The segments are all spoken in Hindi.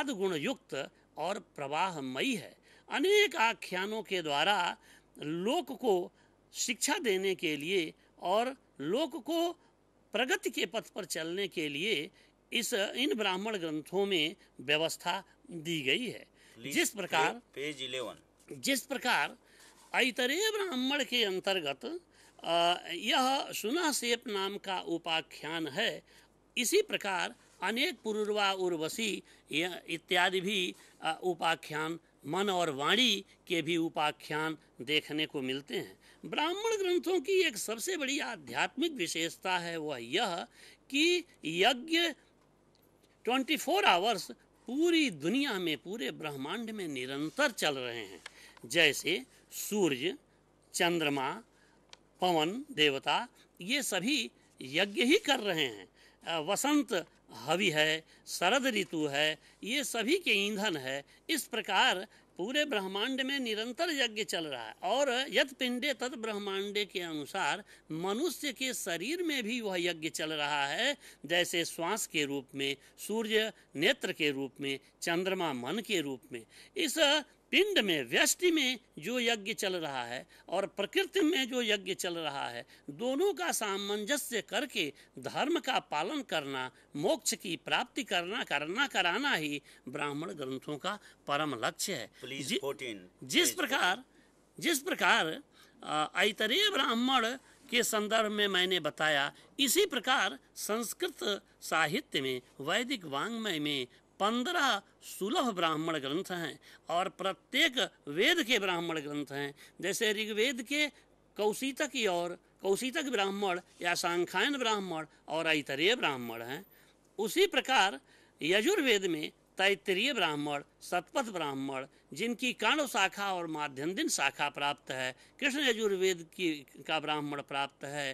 युक्त और प्रवाहमयी है अनेक आख्यानों के द्वारा लोक को शिक्षा देने के लिए और लोक को प्रगति के पथ पर चलने के लिए इस इन ब्राह्मण ग्रंथों में व्यवस्था दी गई है जिस प्रकार पेज इलेवन जिस प्रकार ऐतरे ब्राह्मण के अंतर्गत यह सुना सेप नाम का उपाख्यान है इसी प्रकार अनेक पुरुर्वा उर्वशी इत्यादि भी उपाख्यान मन और वाणी के भी उपाख्यान देखने को मिलते हैं ब्राह्मण ग्रंथों की एक सबसे बड़ी आध्यात्मिक विशेषता है वह यह कि यज्ञ 24 फोर आवर्स पूरी दुनिया में पूरे ब्रह्मांड में निरंतर चल रहे हैं जैसे सूर्य चंद्रमा पवन देवता ये सभी यज्ञ ही कर रहे हैं वसंत हवि है शरद ऋतु है ये सभी के ईंधन है इस प्रकार पूरे ब्रह्मांड में निरंतर यज्ञ चल रहा है और यत पिंडे तत ब्रह्मांडे के अनुसार मनुष्य के शरीर में भी वह यज्ञ चल रहा है जैसे श्वास के रूप में सूर्य नेत्र के रूप में चंद्रमा मन के रूप में इस पिंड में व्यस्टि में जो यज्ञ चल रहा है और प्रकृति में जो यज्ञ चल रहा है दोनों का सामंजस्य करके धर्म का पालन करना मोक्ष की प्राप्ति करना करना कराना ही ब्राह्मण ग्रंथों का परम लक्ष्य है जि, जिस प्रकार जिस प्रकार ऐतरेय ब्राह्मण के संदर्भ में मैंने बताया इसी प्रकार संस्कृत साहित्य में वैदिक वाङ्मय में पंद्रह सुलभ ब्राह्मण ग्रंथ हैं और प्रत्येक वेद के ब्राह्मण ग्रंथ हैं जैसे ऋग्वेद के कौशितक और कौशितक ब्राह्मण या सांख्यायन ब्राह्मण और ऐतरेय ब्राह्मण हैं उसी प्रकार यजुर्वेद में तैतरीय ब्राह्मण सतपथ ब्राह्मण जिनकी काणो शाखा और दिन शाखा प्राप्त है कृष्ण यजुर्वेद की का ब्राह्मण प्राप्त है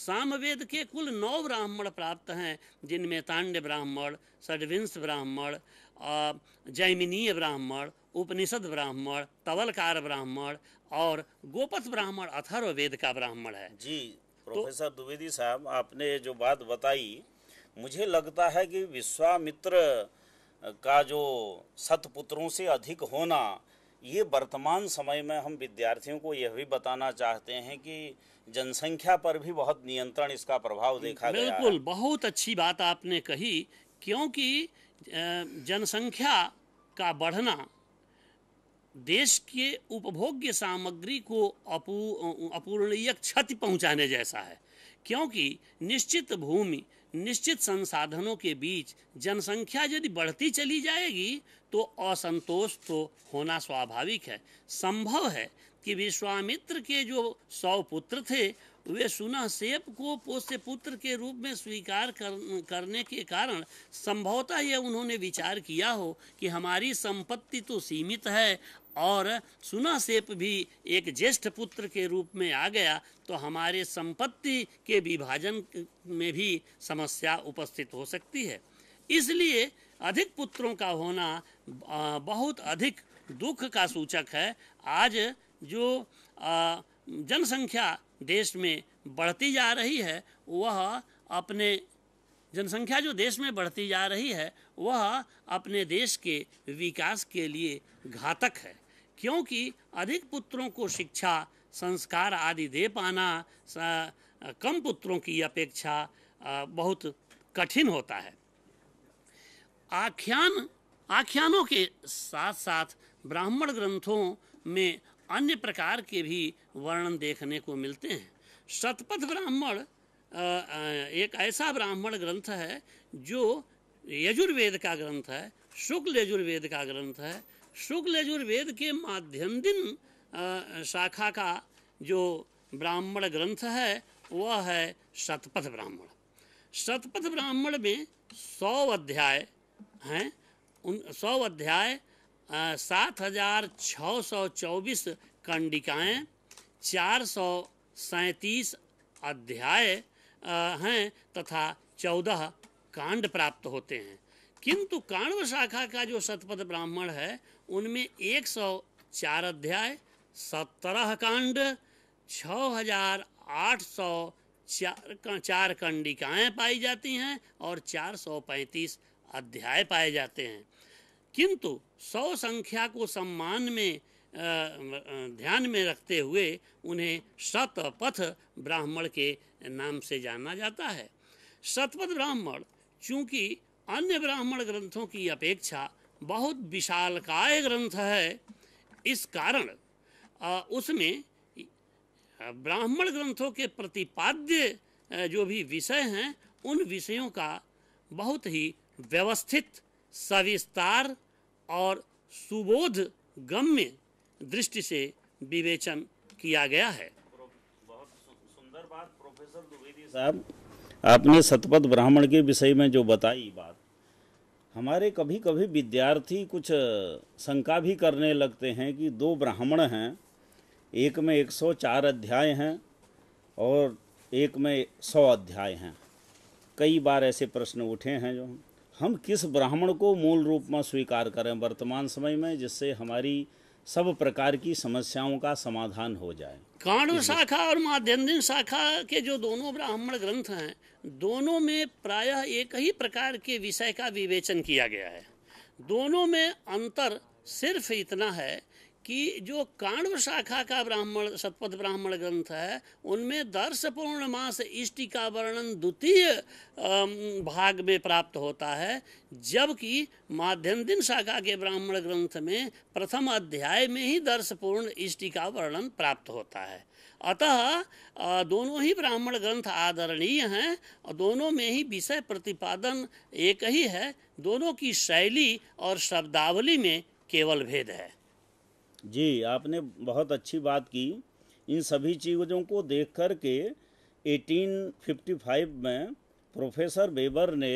सामवेद के कुल नौ ब्राह्मण प्राप्त हैं जिनमें तांड्य ब्राह्मण षडविंश ब्राह्मण जैमिनीय ब्राह्मण उपनिषद ब्राह्मण तवलकार ब्राह्मण और गोपथ ब्राह्मण अथर्ववेद का ब्राह्मण है जी तो प्रोफेसर तो, द्विवेदी साहब आपने जो बात बताई मुझे लगता है कि विश्वामित्र का जो सतपुत्रों से अधिक होना ये वर्तमान समय में हम विद्यार्थियों को यह भी बताना चाहते हैं कि जनसंख्या पर भी बहुत नियंत्रण इसका प्रभाव देखा गया बिल्कुल बहुत अच्छी बात आपने कही क्योंकि जनसंख्या का बढ़ना देश के उपभोग्य सामग्री को अपू अपूर्णीय क्षति पहुंचाने जैसा है क्योंकि निश्चित भूमि निश्चित संसाधनों के बीच जनसंख्या यदि बढ़ती चली जाएगी तो असंतोष तो होना स्वाभाविक है संभव है कि विश्वामित्र के जो सौ पुत्र थे वे सुना सेप को पोष्य पुत्र के रूप में स्वीकार कर, करने के कारण संभवतः यह उन्होंने विचार किया हो कि हमारी संपत्ति तो सीमित है और सुना सेप भी एक ज्येष्ठ पुत्र के रूप में आ गया तो हमारे संपत्ति के विभाजन में भी समस्या उपस्थित हो सकती है इसलिए अधिक पुत्रों का होना बहुत अधिक दुख का सूचक है आज जो जनसंख्या देश में बढ़ती जा रही है वह अपने जनसंख्या जो देश में बढ़ती जा रही है वह अपने देश के विकास के लिए घातक है क्योंकि अधिक पुत्रों को शिक्षा संस्कार आदि दे पाना कम पुत्रों की अपेक्षा बहुत कठिन होता है आख्यान आख्यानों के साथ साथ ब्राह्मण ग्रंथों में अन्य प्रकार के भी वर्णन देखने को मिलते हैं शतपथ ब्राह्मण एक ऐसा ब्राह्मण ग्रंथ है जो यजुर्वेद का ग्रंथ है शुक्ल यजुर्वेद का ग्रंथ है शुक्ल यजुर्वेद के माध्यम दिन शाखा का जो ब्राह्मण ग्रंथ है वह है शतपथ ब्राह्मण शतपथ ब्राह्मण में सौ अध्याय हैं उन सौ अध्याय सात हजार छः सौ चौबीस कंडिकाएँ चार सौ सैंतीस अध्याय हैं तथा चौदह कांड प्राप्त होते हैं किंतु कांड शाखा का जो शतपथ ब्राह्मण है उनमें एक सौ चार अध्याय सत्रह कांड छः हजार आठ सौ चार चार कंडिकाएँ पाई जाती हैं और चार सौ पैंतीस अध्याय पाए जाते हैं किंतु सौ संख्या को सम्मान में ध्यान में रखते हुए उन्हें शतपथ ब्राह्मण के नाम से जाना जाता है शतपथ ब्राह्मण चूंकि अन्य ब्राह्मण ग्रंथों की अपेक्षा बहुत विशालकाय ग्रंथ है इस कारण उसमें ब्राह्मण ग्रंथों के प्रतिपाद्य जो भी विषय हैं उन विषयों का बहुत ही व्यवस्थित सविस्तार और सुबोध गम्य दृष्टि से विवेचन किया गया है बहुत सुंदर बात प्रोफेसर द्विवेदी साहब आपने सतपथ ब्राह्मण के विषय में जो बताई बात हमारे कभी कभी विद्यार्थी कुछ शंका भी करने लगते हैं कि दो ब्राह्मण हैं एक में 104 अध्याय हैं और एक में 100 अध्याय हैं कई बार ऐसे प्रश्न उठे हैं जो हम हम किस ब्राह्मण को मूल रूप में स्वीकार करें वर्तमान समय में जिससे हमारी सब प्रकार की समस्याओं का समाधान हो जाए कांड शाखा और माध्यंदिन शाखा के जो दोनों ब्राह्मण ग्रंथ हैं दोनों में प्रायः एक ही प्रकार के विषय का विवेचन किया गया है दोनों में अंतर सिर्फ इतना है कि जो काण्व शाखा का ब्राह्मण शतपथ ब्राह्मण ग्रंथ है उनमें दर्श मास इष्टि का वर्णन द्वितीय भाग में प्राप्त होता है जबकि माध्यम शाखा के ब्राह्मण ग्रंथ में प्रथम अध्याय में ही दर्श पूर्ण इष्टि का वर्णन प्राप्त होता है अतः दोनों ही ब्राह्मण ग्रंथ आदरणीय हैं और दोनों में ही विषय प्रतिपादन एक ही है दोनों की शैली और शब्दावली में केवल भेद है जी आपने बहुत अच्छी बात की इन सभी चीज़ों को देख कर के 1855 में प्रोफेसर बेबर ने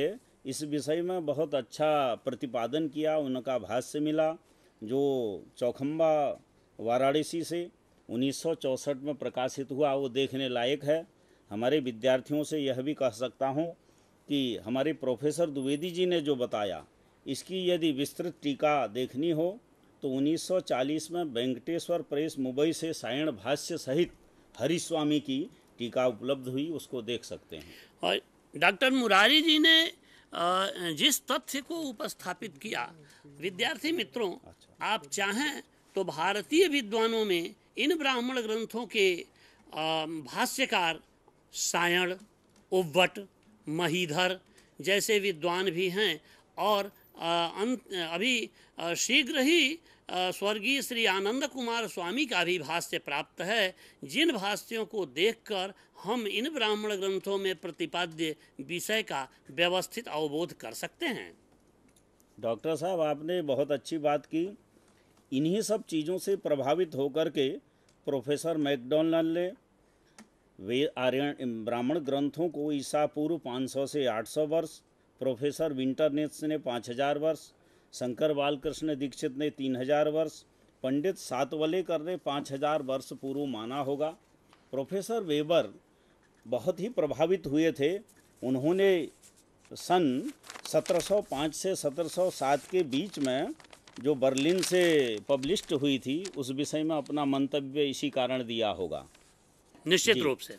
इस विषय में बहुत अच्छा प्रतिपादन किया उनका भाष्य मिला जो चौखम्बा वाराणसी से 1964 में प्रकाशित हुआ वो देखने लायक है हमारे विद्यार्थियों से यह भी कह सकता हूँ कि हमारे प्रोफेसर द्विवेदी जी ने जो बताया इसकी यदि विस्तृत टीका देखनी हो तो 1940 में वेंकटेश्वर प्रेस मुंबई से सायण भाष्य सहित हरिस्वामी की टीका उपलब्ध हुई उसको देख सकते हैं और डॉक्टर मुरारी जी ने जिस तथ्य को उपस्थापित किया विद्यार्थी मित्रों अच्छा। आप चाहें तो भारतीय विद्वानों में इन ब्राह्मण ग्रंथों के भाष्यकार सायण उव्वट महीधर जैसे विद्वान भी हैं और अंत अभी शीघ्र ही स्वर्गीय श्री आनंद कुमार स्वामी का भी भाष्य प्राप्त है जिन भाष्यों को देखकर हम इन ब्राह्मण ग्रंथों में प्रतिपाद्य विषय का व्यवस्थित अवबोध कर सकते हैं डॉक्टर साहब आपने बहुत अच्छी बात की इन्हीं सब चीज़ों से प्रभावित होकर के प्रोफेसर मैकडोनल्ड ने वे आर्य ब्राह्मण ग्रंथों को ईसा पूर्व 500 से 800 वर्ष प्रोफेसर विंटरनेट्स ने पाँच हजार वर्ष शंकर बालकृष्ण दीक्षित ने तीन हजार वर्ष पंडित सातवलेकर ने पाँच हजार वर्ष पूर्व माना होगा प्रोफेसर वेबर बहुत ही प्रभावित हुए थे उन्होंने सन 1705 से 1707 के बीच में जो बर्लिन से पब्लिश्ड हुई थी उस विषय में अपना मंतव्य इसी कारण दिया होगा निश्चित रूप से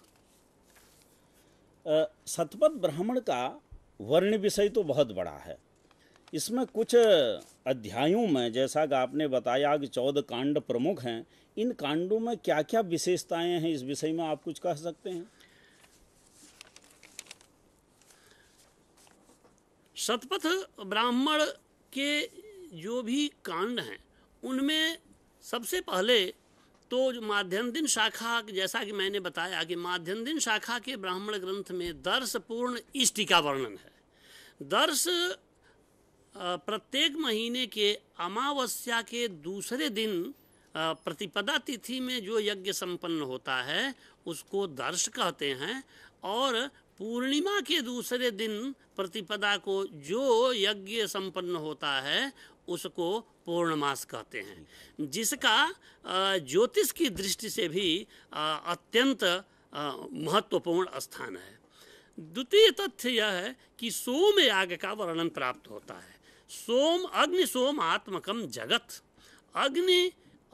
सतपथ ब्राह्मण का वर्ण विषय तो बहुत बड़ा है इसमें कुछ अध्यायों में जैसा कि आपने बताया कि चौदह कांड प्रमुख हैं इन कांडों में क्या क्या विशेषताएं हैं इस विषय में आप कुछ कह सकते हैं शतपथ ब्राह्मण के जो भी कांड हैं उनमें सबसे पहले तो माध्यम शाखा जैसा कि मैंने बताया कि माध्यम शाखा के ब्राह्मण ग्रंथ में दर्शपूर्ण इष्टिका वर्णन है दर्श प्रत्येक महीने के अमावस्या के दूसरे दिन प्रतिपदा तिथि में जो यज्ञ संपन्न होता है उसको दर्श कहते हैं और पूर्णिमा के दूसरे दिन प्रतिपदा को जो यज्ञ संपन्न होता है उसको पूर्णमास कहते हैं जिसका ज्योतिष की दृष्टि से भी अत्यंत महत्वपूर्ण स्थान है द्वितीय तथ्य यह है कि सोम याग का वर्णन प्राप्त होता है सोम अग्नि सोम आत्मकम जगत अग्नि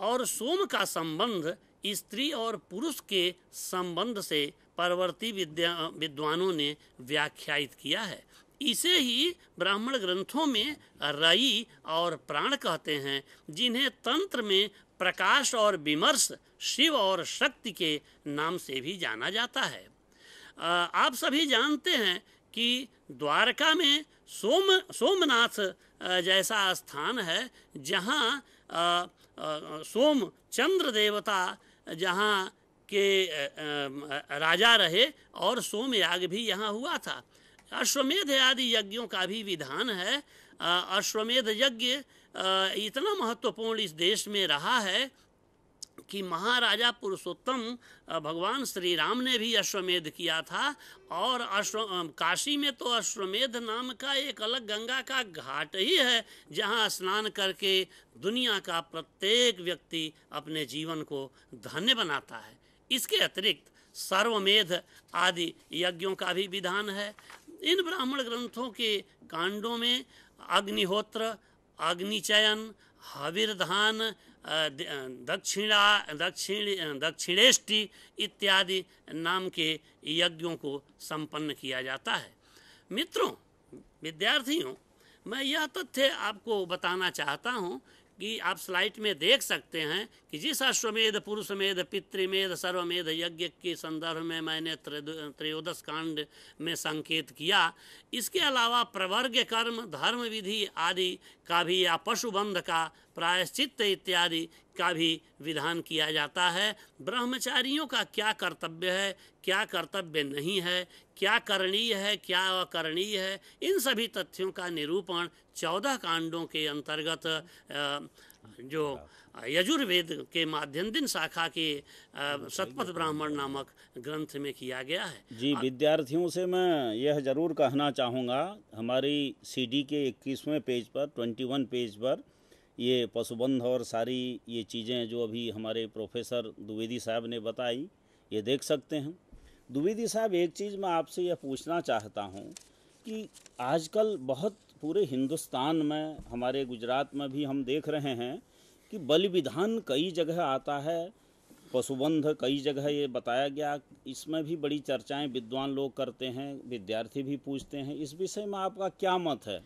और सोम का संबंध स्त्री और पुरुष के संबंध से परवर्ती विद्या विद्वानों ने व्याख्यायित किया है इसे ही ब्राह्मण ग्रंथों में रई और प्राण कहते हैं जिन्हें तंत्र में प्रकाश और विमर्श शिव और शक्ति के नाम से भी जाना जाता है आप सभी जानते हैं कि द्वारका में सोम सोमनाथ जैसा स्थान है जहाँ सोम चंद्र देवता जहाँ के राजा रहे और सोम याग भी यहाँ हुआ था अश्वमेध आदि यज्ञों का भी विधान है अश्वमेध यज्ञ इतना महत्वपूर्ण इस देश में रहा है कि महाराजा पुरुषोत्तम भगवान श्री राम ने भी अश्वमेध किया था और अश्व काशी में तो अश्वमेध नाम का एक अलग गंगा का घाट ही है जहाँ स्नान करके दुनिया का प्रत्येक व्यक्ति अपने जीवन को धन्य बनाता है इसके अतिरिक्त सर्वमेध आदि यज्ञों का भी विधान है इन ब्राह्मण ग्रंथों के कांडों में अग्निहोत्र अग्निचयन हविर्धान दक्षिणा दक्षिण दक्षिणेष्टि इत्यादि नाम के यज्ञों को संपन्न किया जाता है मित्रों विद्यार्थियों मैं यह तथ्य आपको बताना चाहता हूँ कि आप स्लाइड में देख सकते हैं कि जिस अश्वमेध पुरुषमेध पितृमेध सर्वमेध यज्ञ के संदर्भ में मैंने त्रयोदश कांड में संकेत किया इसके अलावा प्रवर्ग कर्म धर्म विधि आदि का भी या पशुबंध का प्रायश्चित इत्यादि का भी विधान किया जाता है ब्रह्मचारियों का क्या कर्तव्य है क्या कर्तव्य नहीं है क्या करणीय है क्या अकरणीय है इन सभी तथ्यों का निरूपण चौदह कांडों के अंतर्गत आ, जो हाँ। यजुर्वेद के माध्यम दिन शाखा के हाँ, सतपथ ब्राह्मण नामक ग्रंथ में किया गया है जी विद्यार्थियों से मैं यह जरूर कहना चाहूँगा हमारी सीडी के इक्कीसवें पेज पर ट्वेंटी वन पेज पर ये पशुबंध और सारी ये चीज़ें जो अभी हमारे प्रोफेसर द्विवेदी साहब ने बताई ये देख सकते हैं द्विवेदी साहब एक चीज़ मैं आपसे यह पूछना चाहता हूँ कि आजकल बहुत पूरे हिंदुस्तान में हमारे गुजरात में भी हम देख रहे हैं कि बलि विधान कई जगह आता है पशुबंध कई जगह ये बताया गया इसमें भी बड़ी चर्चाएं विद्वान लोग करते हैं विद्यार्थी भी पूछते हैं इस विषय में आपका क्या मत है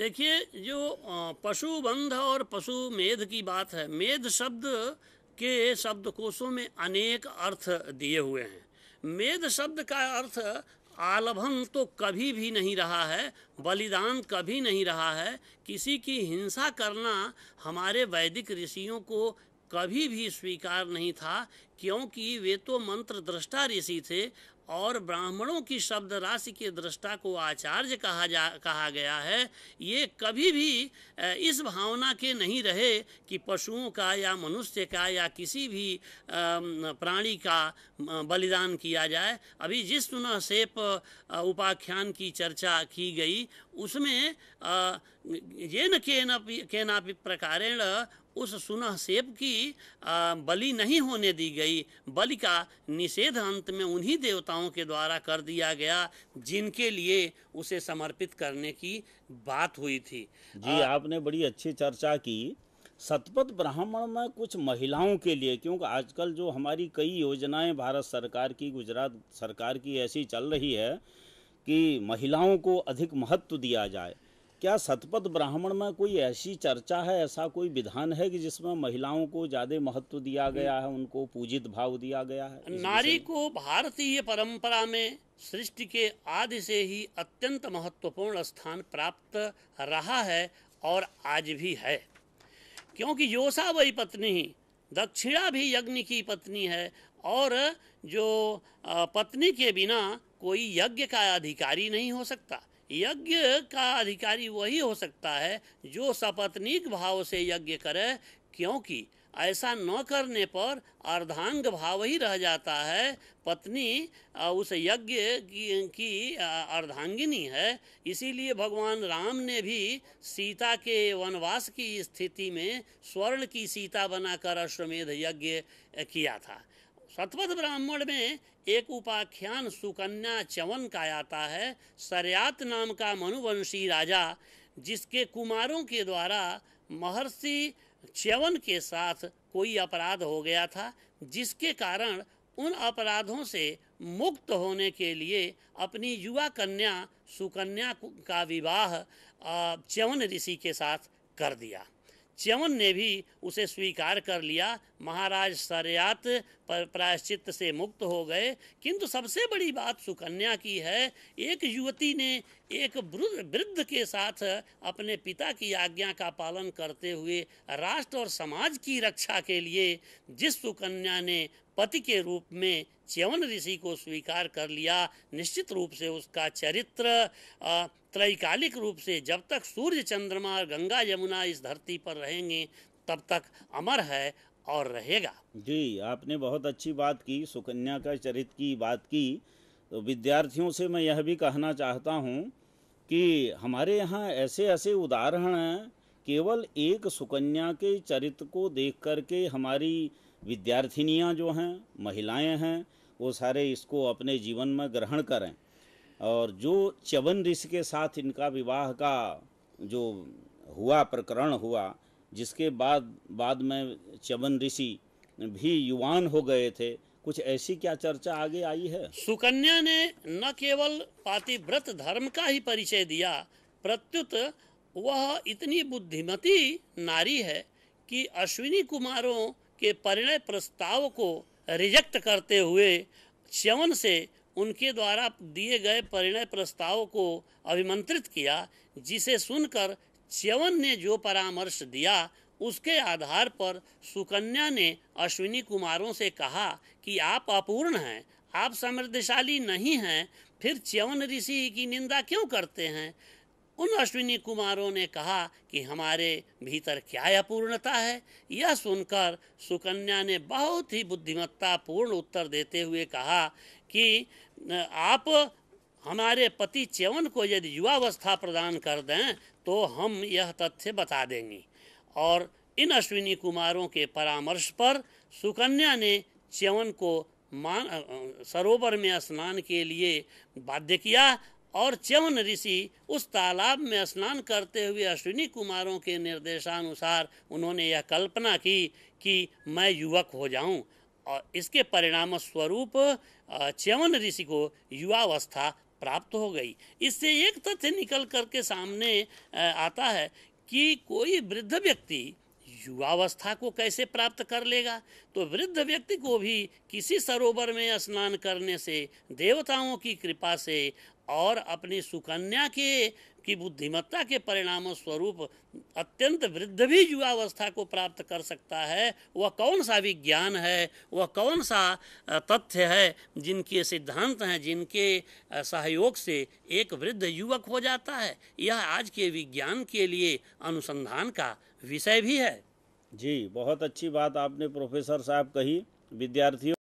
देखिए जो पशुबंध और पशु मेध की बात है मेध शब्द के शब्दकोशों में अनेक अर्थ दिए हुए हैं मेध शब्द का अर्थ आलभन तो कभी भी नहीं रहा है बलिदान कभी नहीं रहा है किसी की हिंसा करना हमारे वैदिक ऋषियों को कभी भी स्वीकार नहीं था क्योंकि वे तो मंत्र दृष्टा ऋषि थे और ब्राह्मणों की शब्द राशि के दृष्टा को आचार्य कहा जा कहा गया है ये कभी भी इस भावना के नहीं रहे कि पशुओं का या मनुष्य का या किसी भी प्राणी का बलिदान किया जाए अभी जिस सुना सेप उपाख्यान की चर्चा की गई उसमें येन केनापि केनापि प्रकारेण उस सुनह सेब की बलि नहीं होने दी गई बलि का निषेध अंत में उन्हीं देवताओं के द्वारा कर दिया गया जिनके लिए उसे समर्पित करने की बात हुई थी जी आ, आपने बड़ी अच्छी चर्चा की सतपथ ब्राह्मण में कुछ महिलाओं के लिए क्योंकि आजकल जो हमारी कई योजनाएं भारत सरकार की गुजरात सरकार की ऐसी चल रही है कि महिलाओं को अधिक महत्व दिया जाए क्या सतपथ ब्राह्मण में कोई ऐसी चर्चा है ऐसा कोई विधान है कि जिसमें महिलाओं को ज्यादा महत्व दिया गया है उनको पूजित भाव दिया गया है नारी को भारतीय परंपरा में सृष्टि के आदि से ही अत्यंत महत्वपूर्ण स्थान प्राप्त रहा है और आज भी है क्योंकि योसा वही पत्नी दक्षिणा भी यज्ञ की पत्नी है और जो पत्नी के बिना कोई यज्ञ का अधिकारी नहीं हो सकता यज्ञ का अधिकारी वही हो सकता है जो सपत्नीक भाव से यज्ञ करे क्योंकि ऐसा न करने पर अर्धांग भाव ही रह जाता है पत्नी उस यज्ञ की, की अर्धांगिनी है इसीलिए भगवान राम ने भी सीता के वनवास की स्थिति में स्वर्ण की सीता बनाकर अश्वमेध यज्ञ किया था सतपथ ब्राह्मण में एक उपाख्यान सुकन्या चवन का आता है सरयात नाम का मनुवंशी राजा जिसके कुमारों के द्वारा महर्षि च्यवन के साथ कोई अपराध हो गया था जिसके कारण उन अपराधों से मुक्त होने के लिए अपनी युवा कन्या सुकन्या का विवाह च्यवन ऋषि के साथ कर दिया च्यवन ने भी उसे स्वीकार कर लिया महाराज सरयात प्रायश्चित से मुक्त हो गए किंतु सबसे बड़ी बात सुकन्या की है एक युवती ने एक वृद्ध के साथ अपने पिता की आज्ञा का पालन करते हुए राष्ट्र और समाज की रक्षा के लिए जिस सुकन्या ने पति के रूप में च्यवन ऋषि को स्वीकार कर लिया निश्चित रूप से उसका चरित्र त्रैकालिक रूप से जब तक सूर्य चंद्रमा और गंगा यमुना इस धरती पर रहेंगे तब तक अमर है और रहेगा जी आपने बहुत अच्छी बात की सुकन्या का चरित्र की बात की तो विद्यार्थियों से मैं यह भी कहना चाहता हूँ कि हमारे यहाँ ऐसे ऐसे उदाहरण हैं केवल एक सुकन्या के चरित्र को देख करके हमारी विद्यार्थिनियाँ जो हैं महिलाएं हैं वो सारे इसको अपने जीवन में ग्रहण करें और जो च्यवन ऋषि के साथ इनका विवाह का जो हुआ प्रकरण हुआ जिसके बाद बाद में चवन ऋषि भी युवान हो गए थे कुछ ऐसी क्या चर्चा आगे आई है सुकन्या ने न केवल पातिव्रत धर्म का ही परिचय दिया प्रत्युत वह इतनी बुद्धिमती नारी है कि अश्विनी कुमारों के परिणय प्रस्ताव को रिजेक्ट करते हुए च्यवन से उनके द्वारा दिए गए परिणय प्रस्ताव को अभिमंत्रित किया जिसे सुनकर च्यवन ने जो परामर्श दिया उसके आधार पर सुकन्या ने अश्विनी कुमारों से कहा कि आप अपूर्ण हैं आप समृद्धशाली नहीं हैं फिर च्यवन ऋषि की निंदा क्यों करते हैं उन अश्विनी कुमारों ने कहा कि हमारे भीतर क्या अपूर्णता है यह सुनकर सुकन्या ने बहुत ही बुद्धिमत्तापूर्ण उत्तर देते हुए कहा कि आप हमारे पति च्यवन को यदि युवावस्था प्रदान कर दें तो हम यह तथ्य बता देंगे और इन अश्विनी कुमारों के परामर्श पर सुकन्या ने च्यवन को मान सरोवर में स्नान के लिए बाध्य किया और च्यवन ऋषि उस तालाब में स्नान करते हुए अश्विनी कुमारों के निर्देशानुसार उन्होंने यह कल्पना की कि मैं युवक हो जाऊं और इसके परिणाम स्वरूप च्यवन ऋषि को युवावस्था प्राप्त हो गई इससे एक तथ्य निकल करके सामने आता है कि कोई वृद्ध व्यक्ति युवावस्था को कैसे प्राप्त कर लेगा तो वृद्ध व्यक्ति को भी किसी सरोवर में स्नान करने से देवताओं की कृपा से और अपनी सुकन्या के कि बुद्धिमत्ता के परिणाम स्वरूप अत्यंत वृद्ध भी युवावस्था को प्राप्त कर सकता है वह कौन सा विज्ञान है वह कौन सा तथ्य है जिनके सिद्धांत हैं जिनके सहयोग से एक वृद्ध युवक हो जाता है यह आज के विज्ञान के लिए अनुसंधान का विषय भी है जी बहुत अच्छी बात आपने प्रोफेसर साहब कही विद्यार्थियों